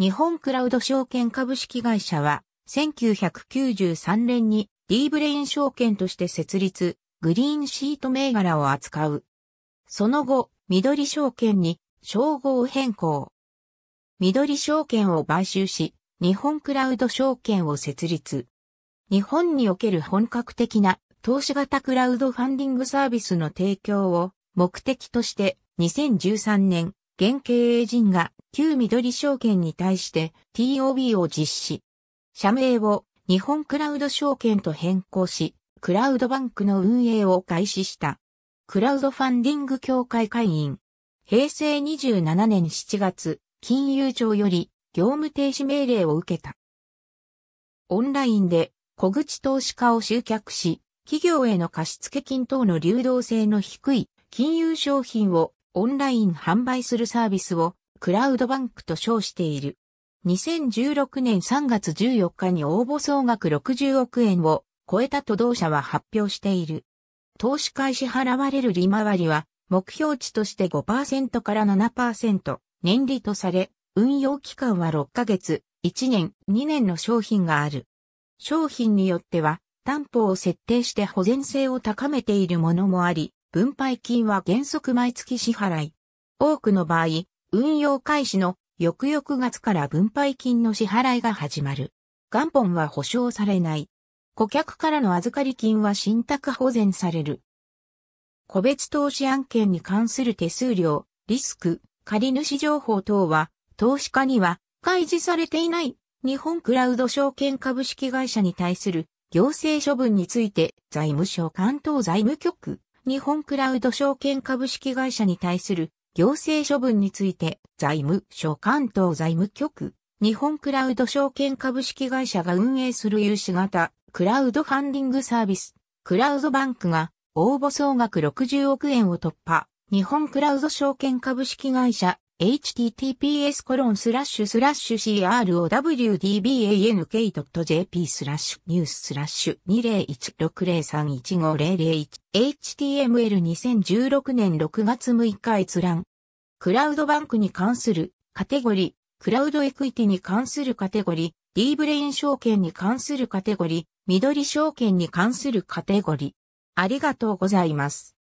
日本クラウド証券株式会社は、1993年に D ブレイン証券として設立、グリーンシート銘柄を扱う。その後、緑証券に称号変更。緑証券を買収し、日本クラウド証券を設立。日本における本格的な投資型クラウドファンディングサービスの提供を目的として2013年、現経営陣が旧緑証券に対して TOB を実施。社名を日本クラウド証券と変更し、クラウドバンクの運営を開始した。クラウドファンディング協会会員。平成27年7月、金融庁より業務停止命令を受けた。オンラインで小口投資家を集客し、企業への貸付金等の流動性の低い金融商品をオンライン販売するサービスをクラウドバンクと称している。2016年3月14日に応募総額60億円を超えた都道社は発表している。投資開始払われる利回りは目標値として5%から7%年利とされ、運用期間は6ヶ月、1年、2年の商品がある。商品によっては担保を設定して保全性を高めているものもあり、分配金は原則毎月支払い。多くの場合、運用開始の翌々月から分配金の支払いが始まる。元本は保証されない。顧客からの預かり金は信託保全される。個別投資案件に関する手数料、リスク、借主情報等は、投資家には開示されていない日本クラウド証券株式会社に対する行政処分について財務省関東財務局、日本クラウド証券株式会社に対する行政処分について、財務省関東財務局、日本クラウド証券株式会社が運営する融資型、クラウドファンディングサービス、クラウドバンクが、応募総額60億円を突破、日本クラウド証券株式会社 https コロンスラッシュスラッシュ crowdbank.jp スラッシュニューススラッシュ2016031500 html2016 年6月6日閲覧。クラウドバンクに関するカテゴリー、クラウドエクイティに関するカテゴリー、D ブレイン証券に関するカテゴリー、緑証券に関するカテゴリー。ありがとうございます。